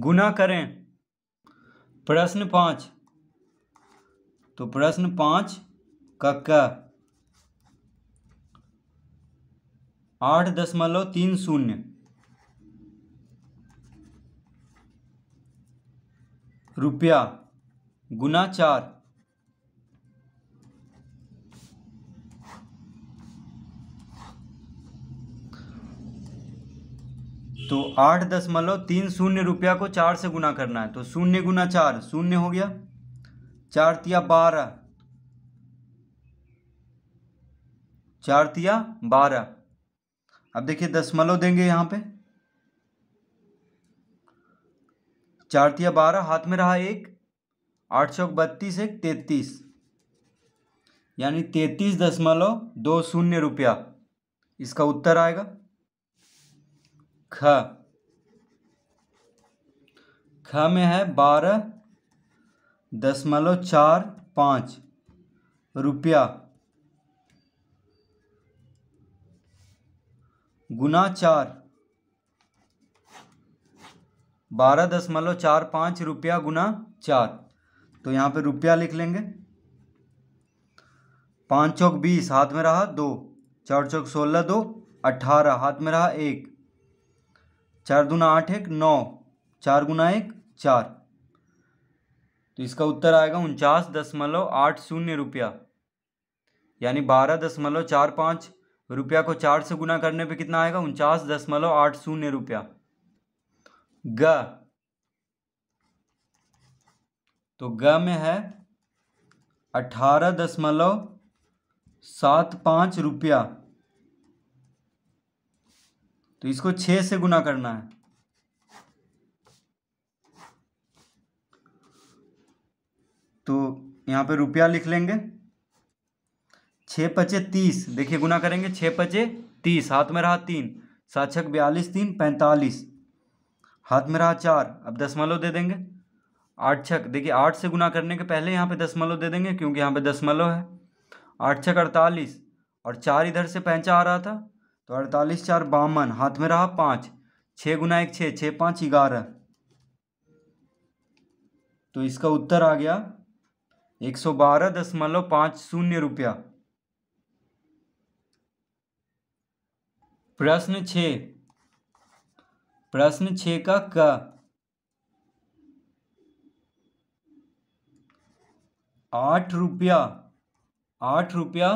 गुना करें प्रश्न पाँच तो प्रश्न पाँच का क आठ दशमलव तीन शून्य रुपया गुना चार तो आठ दशमलव तीन शून्य रुपया को चार से गुना करना है तो शून्य गुना चार शून्य हो गया चार तिया बारह चार तिया बारह अब देखिए दशमलव देंगे यहां पे चार तिया बारह हाथ में रहा एक आठ सौ बत्तीस एक तैतीस यानी तैतीस दशमलव दो शून्य रुपया इसका उत्तर आएगा ख ख में है बारह दशमलव चार पाँच रुपया गुना चार बारह दशमलव चार पाँच रुपया गुना चार तो यहाँ पे रुपया लिख लेंगे पाँच चौक बीस हाथ में रहा दो चार चौक सोलह दो अट्ठारह हाथ में रहा एक चार दूना आठ एक नौ चार गुना एक चार तो इसका उत्तर आएगा उनचास दशमलव आठ शून्य रुपया यानी बारह दशमलव चार पाँच रुपया को चार से गुना करने पे कितना आएगा उनचास दशमलव आठ शून्य रुपया ग तो ग में है अठारह दशमलव सात पाँच रुपया तो इसको छ से गुना करना है तो यहाँ पे रुपया लिख लेंगे छ पचे तीस देखिए गुना करेंगे छ पचे तीस हाथ में रहा तीन सात छक बयालीस तीन पैंतालीस हाथ में रहा चार अब दसमलव दे देंगे आठ छक देखिए आठ से गुना करने के पहले यहाँ पे दसमलव दे देंगे क्योंकि यहाँ पे दसमलव है आठ छक अड़तालीस और चार इधर से पैंचा आ रहा था तो अड़तालीस चार बावन हाथ में रहा पाँच छः गुना एक छः छः पाँच ग्यारह तो इसका उत्तर आ गया एक सौ बारह दशमलव पाँच शून्य रुपया प्रश्न छ प्रश्न छ का क आठ रुपया आठ रुपया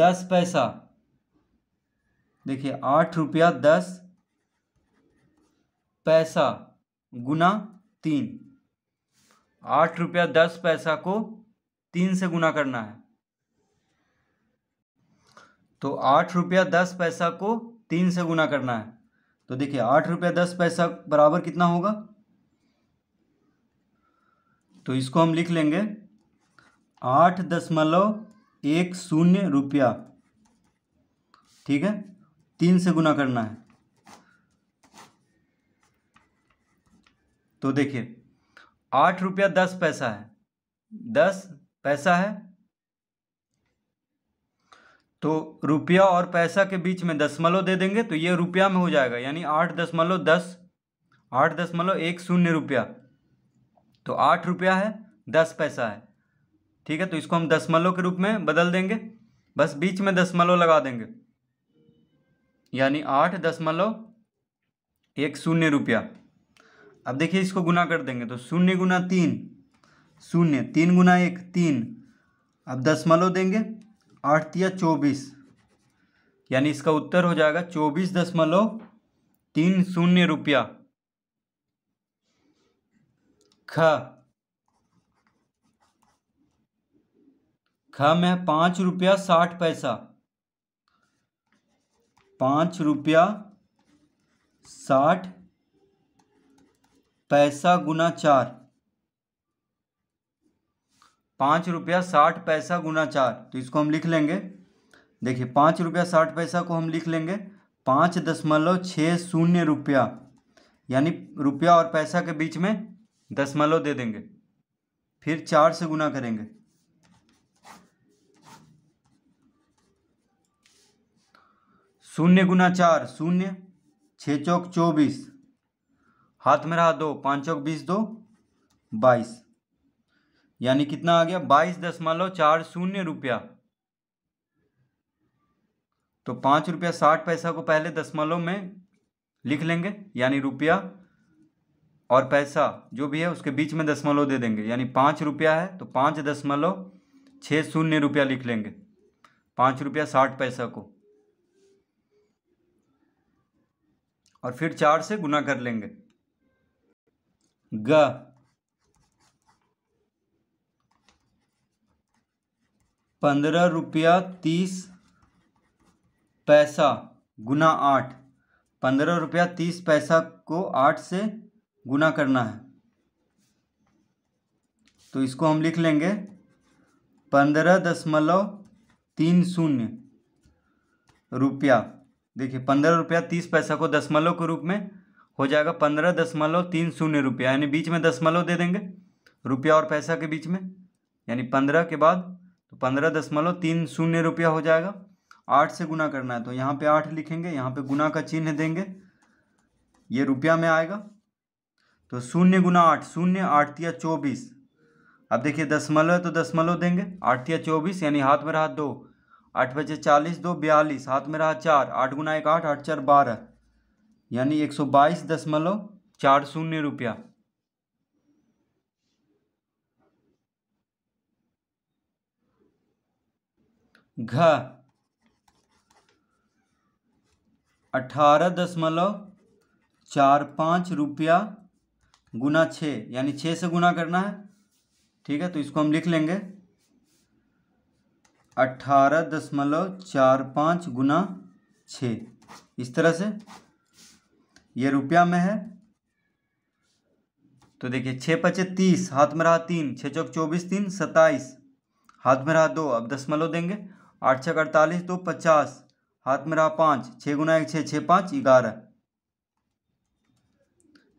दस पैसा देखिए आठ रुपया दस पैसा गुना तीन आठ रुपया दस पैसा को तीन से गुना करना है तो आठ रुपया दस पैसा को तीन से गुना करना है तो देखिए आठ रुपया दस पैसा बराबर कितना होगा तो इसको हम लिख लेंगे आठ दशमलव एक शून्य रुपया ठीक है तीन से गुना करना है तो देखिए आठ रुपया दस पैसा है दस पैसा है तो रुपया और पैसा के बीच में दसमलव दे देंगे तो ये रुपया में हो जाएगा यानी आठ दशमलव दस आठ दशमलव एक शून्य रुपया तो आठ रुपया है दस पैसा है ठीक है तो इसको हम दसमलव के रूप में बदल देंगे बस बीच में दसमलव लगा देंगे यानी आठ दशमलव एक शून्य रुपया अब देखिए इसको गुना कर देंगे तो शून्य गुना तीन शून्य तीन गुना एक तीन अब दशमलव देंगे आठ तिया चौबीस यानी इसका उत्तर हो जाएगा चौबीस दशमलव तीन शून्य रुपया ख ख में पाँच रुपया साठ पैसा पाँच रुपया साठ पैसा गुना चार पाँच रुपया साठ पैसा गुना चार तो इसको हम लिख लेंगे देखिए पाँच रुपया साठ पैसा को हम लिख लेंगे पाँच दशमलव छः शून्य रुपया यानी रुपया और पैसा के बीच में दशमलव दे देंगे फिर चार से गुना करेंगे शून्य गुना चार शून्य छः चौक चौबीस हाथ में रहा दो पाँच चौक बीस दो बाईस यानी कितना आ गया बाईस दशमलव चार शून्य रुपया तो पाँच रुपया साठ पैसा को पहले दशमलव में लिख लेंगे यानी रुपया और पैसा जो भी है उसके बीच में दशमलव दे देंगे यानी पाँच रुपया है तो पाँच दशमलव छः शून्य रुपया लिख लेंगे पाँच रुपया साठ पैसा को और फिर चार से गुना कर लेंगे ग पंद्रह रुपया तीस पैसा गुना आठ पंद्रह रुपया तीस पैसा को आठ से गुना करना है तो इसको हम लिख लेंगे पंद्रह दशमलव तीन शून्य रुपया देखिए पंद्रह रुपया तीस पैसा को दशमलव के रूप में हो जाएगा पंद्रह दशमलव तीन शून्य रुपया यानी बीच में दशमलव दे देंगे रुपया और पैसा के बीच में यानी पंद्रह के बाद तो पंद्रह दशमलव तीन शून्य रुपया हो जाएगा आठ से गुना करना है तो यहाँ पे आठ लिखेंगे यहाँ पे गुना का चिन्ह देंगे ये रुपया में आएगा तो शून्य गुना आठ शून्य आठतिया चौबीस अब देखिए दशमलव तो दशमलव देंगे आठतिया चौबीस यानी हाथ में हाथ दो आठ बजे चालीस दो बयालीस हाथ में रहा चार आठ गुना एक आठ आठ चार बारह यानी एक सौ बाईस दशमलव चार शून्य रुपया घ अठारह दशमलव चार पाँच रुपया गुना छः यानी छः से गुना करना है ठीक है तो इसको हम लिख लेंगे अट्ठारह दशमलव चार पाँच गुना छ इस तरह से ये रुपया में है तो देखिए छः पचे तीस हाथ में रहा तीन छः चौक चौबीस तीन सत्ताईस हाथ में रहा दो अब दशमलव देंगे आठ छः अड़तालीस दो पचास हाथ में रहा पाँच छः गुना एक छः छः पाँच ग्यारह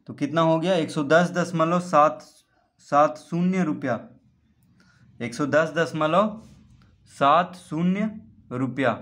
तो कितना हो गया एक सौ दस दशमलव सात सात शून्य रुपया एक सौ दस दशमलव सात शून्य रुपया